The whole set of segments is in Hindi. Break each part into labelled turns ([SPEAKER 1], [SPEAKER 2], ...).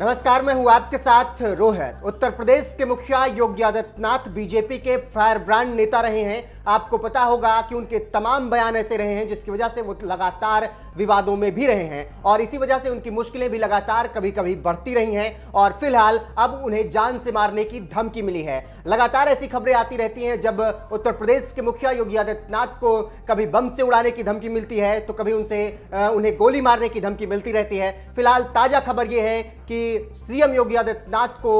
[SPEAKER 1] नमस्कार मैं हूं आपके साथ रोहित उत्तर प्रदेश के मुखिया योगी आदित्यनाथ बीजेपी के फायर ब्रांड नेता रहे हैं आपको पता होगा कि उनके तमाम बयान ऐसे रहे हैं जिसकी वजह से वो लगातार विवादों में भी रहे हैं और इसी वजह से उनकी मुश्किलें भी लगातार कभी कभी बढ़ती रही हैं और फिलहाल अब उन्हें जान से मारने की धमकी मिली है लगातार ऐसी खबरें आती रहती हैं जब उत्तर प्रदेश के मुखिया योगी आदित्यनाथ को कभी बम से उड़ाने की धमकी मिलती है तो कभी उनसे उन्हें गोली मारने की धमकी मिलती रहती है फिलहाल ताज़ा खबर यह है कि सीएम योगी आदित्यनाथ को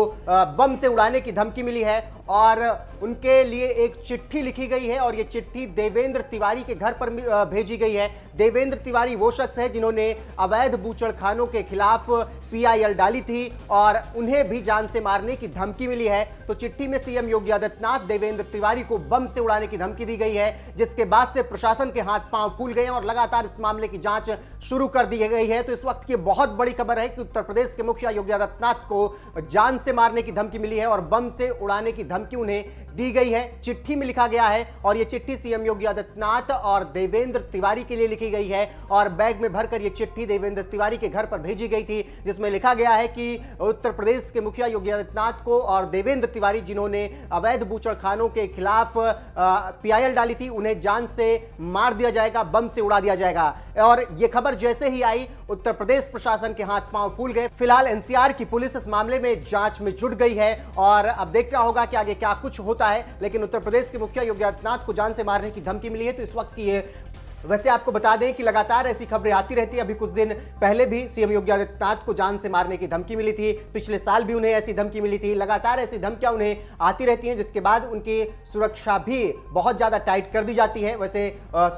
[SPEAKER 1] बम से उड़ाने की धमकी मिली है और उनके लिए एक चिट्ठी लिखी गई है और ये चिट्ठी देवेंद्र तिवारी के घर पर भेजी गई है देवेंद्र तिवारी वो शख्स है जिन्होंने अवैध बूचड़खानों के खिलाफ पीआईएल डाली थी और उन्हें भी जान से मारने की धमकी मिली है तो चिट्ठी में सीएम योगी आदित्यनाथ देवेंद्र तिवारी को बम से उड़ाने की धमकी दी गई है जिसके बाद से प्रशासन के हाथ पांव फूल गए और लगातार इस मामले की जांच शुरू कर दी गई है तो इस वक्त की बहुत बड़ी खबर है कि उत्तर प्रदेश के मुखिया योगी आदित्यनाथ को जान से मारने की धमकी मिली है और बम से उड़ाने की धमकी धमकी उन्हें दी गई है चिट्ठी में लिखा गया है और ये चिट्ठी सीएम योगी आदित्यनाथ और देवेंद्र तिवारी के लिए लिखी गई है और बैग में भरकर ये चिट्ठी देवेंद्र तिवारी के घर पर भेजी गई थी जिसमें लिखा गया है कि उत्तर प्रदेश के मुखिया योगी आदित्यनाथ को और देवेंद्र तिवारी जिन्होंने अवैध बूचड़खानों के खिलाफ पी डाली थी उन्हें जान से मार दिया जाएगा बम से उड़ा दिया जाएगा और ये खबर जैसे ही आई उत्तर प्रदेश प्रशासन के हाथ पांव फूल गए फिलहाल एनसीआर की पुलिस इस मामले में जांच में जुट गई है और अब देखना होगा कि आगे आगे क्या कुछ होता है लेकिन उत्तर प्रदेश के मुखिया योगी आदित्यनाथ को जान से मारने की धमकी मिली है तो इस वक्त की यह वैसे आपको बता दें कि लगातार ऐसी खबरें आती रहती है अभी कुछ दिन पहले भी सीएम योगी आदित्यनाथ को जान से मारने की धमकी मिली थी पिछले साल भी उन्हें ऐसी धमकी मिली थी लगातार ऐसी धमकियां उन्हें आती रहती हैं जिसके बाद उनकी सुरक्षा भी बहुत ज़्यादा टाइट कर दी जाती है वैसे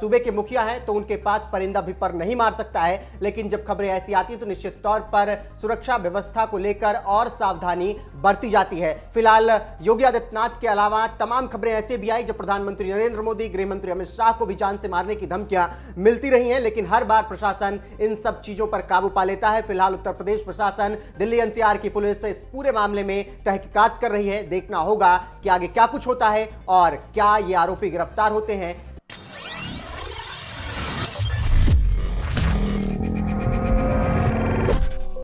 [SPEAKER 1] सूबे के मुखिया हैं तो उनके पास परिंदा भी पर नहीं मार सकता है लेकिन जब खबरें ऐसी आती हैं तो निश्चित तौर पर सुरक्षा व्यवस्था को लेकर और सावधानी बरती जाती है फिलहाल योगी आदित्यनाथ के अलावा तमाम खबरें ऐसे भी आई जब प्रधानमंत्री नरेंद्र मोदी गृहमंत्री अमित शाह को भी जान से मारने की धमकी धमकियां मिलती रही हैं लेकिन हर बार प्रशासन इन सब चीजों पर काबू पा लेता है फिलहाल उत्तर प्रदेश प्रशासन दिल्ली एनसीआर की पुलिस इस पूरे मामले में तहकीकात कर रही है देखना होगा कि आगे क्या कुछ होता है और क्या ये आरोपी गिरफ्तार होते हैं